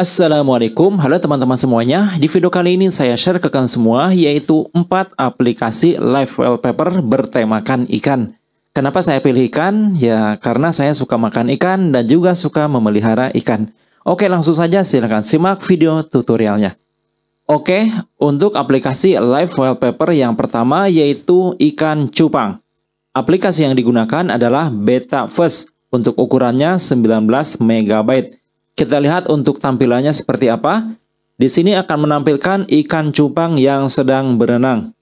Assalamualaikum, halo teman-teman semuanya. Di video kali ini saya share ke kalian semua yaitu 4 aplikasi live wallpaper bertemakan ikan. Kenapa saya pilih ikan? Ya karena saya suka makan ikan dan juga suka memelihara ikan. Oke langsung saja silahkan simak video tutorialnya. Oke, untuk aplikasi live wallpaper yang pertama yaitu ikan cupang. Aplikasi yang digunakan adalah Beta untuk ukurannya 19 MB. Kita lihat untuk tampilannya seperti apa. Di sini akan menampilkan ikan cupang yang sedang berenang.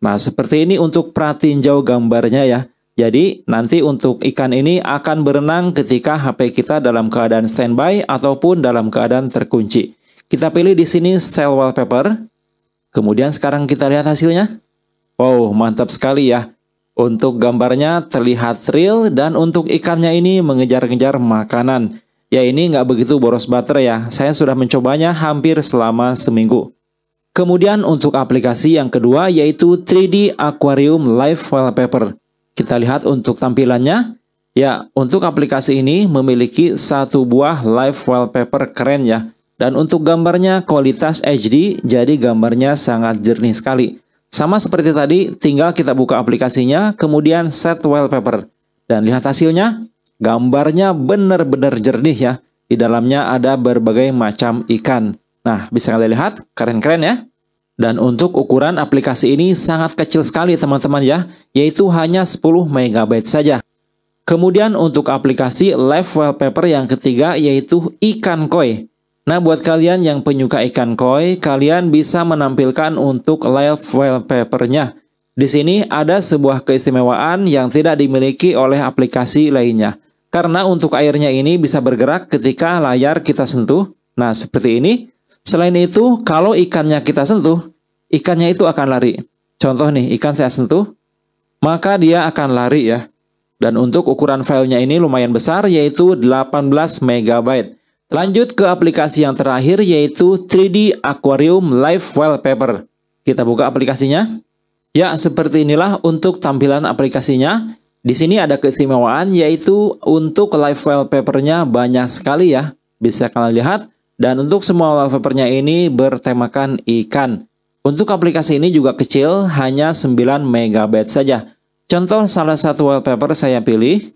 Nah, seperti ini untuk pratinjau gambarnya ya. Jadi, nanti untuk ikan ini akan berenang ketika HP kita dalam keadaan standby ataupun dalam keadaan terkunci. Kita pilih di sini style wallpaper. Kemudian sekarang kita lihat hasilnya. Wow, mantap sekali ya. Untuk gambarnya terlihat real dan untuk ikannya ini mengejar-ngejar makanan. Ya ini nggak begitu boros baterai ya, saya sudah mencobanya hampir selama seminggu. Kemudian untuk aplikasi yang kedua yaitu 3D Aquarium Live Wallpaper. Kita lihat untuk tampilannya. Ya, untuk aplikasi ini memiliki satu buah live wallpaper keren ya. Dan untuk gambarnya kualitas HD, jadi gambarnya sangat jernih sekali. Sama seperti tadi, tinggal kita buka aplikasinya, kemudian set wallpaper. Dan lihat hasilnya, Gambarnya benar-benar jernih ya. Di dalamnya ada berbagai macam ikan. Nah, bisa kalian lihat, keren-keren ya. Dan untuk ukuran aplikasi ini sangat kecil sekali teman-teman ya, yaitu hanya 10 MB saja. Kemudian untuk aplikasi live wallpaper yang ketiga yaitu ikan koi. Nah, buat kalian yang penyuka ikan koi, kalian bisa menampilkan untuk live wallpapernya. Di sini ada sebuah keistimewaan yang tidak dimiliki oleh aplikasi lainnya. Karena untuk airnya ini bisa bergerak ketika layar kita sentuh. Nah, seperti ini. Selain itu, kalau ikannya kita sentuh, ikannya itu akan lari. Contoh nih, ikan saya sentuh, maka dia akan lari ya. Dan untuk ukuran filenya ini lumayan besar, yaitu 18 MB. Lanjut ke aplikasi yang terakhir, yaitu 3D Aquarium Live Wallpaper. Kita buka aplikasinya. Ya, seperti inilah untuk tampilan aplikasinya. Di sini ada keistimewaan yaitu untuk live wallpapernya banyak sekali ya. Bisa kalian lihat. Dan untuk semua wallpapernya ini bertemakan ikan. Untuk aplikasi ini juga kecil, hanya 9 MB saja. Contoh salah satu wallpaper saya pilih.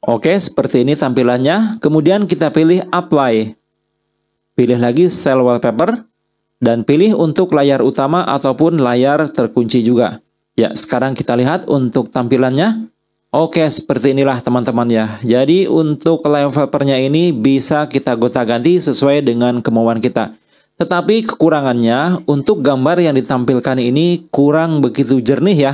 Oke, seperti ini tampilannya. Kemudian kita pilih Apply. Pilih lagi Style Wallpaper. Dan pilih untuk layar utama ataupun layar terkunci juga. Ya, sekarang kita lihat untuk tampilannya. Oke, seperti inilah teman-teman ya. Jadi untuk levelernya ini bisa kita gonta-ganti sesuai dengan kemauan kita. Tetapi kekurangannya untuk gambar yang ditampilkan ini kurang begitu jernih ya.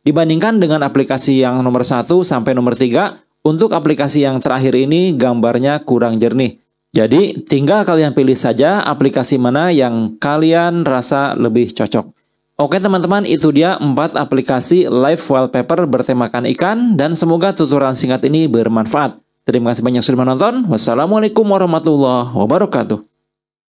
Dibandingkan dengan aplikasi yang nomor 1 sampai nomor 3, untuk aplikasi yang terakhir ini gambarnya kurang jernih. Jadi tinggal kalian pilih saja aplikasi mana yang kalian rasa lebih cocok. Oke teman-teman, itu dia 4 aplikasi live wallpaper bertemakan ikan dan semoga tuturan singkat ini bermanfaat. Terima kasih banyak sudah menonton. Wassalamualaikum warahmatullahi wabarakatuh.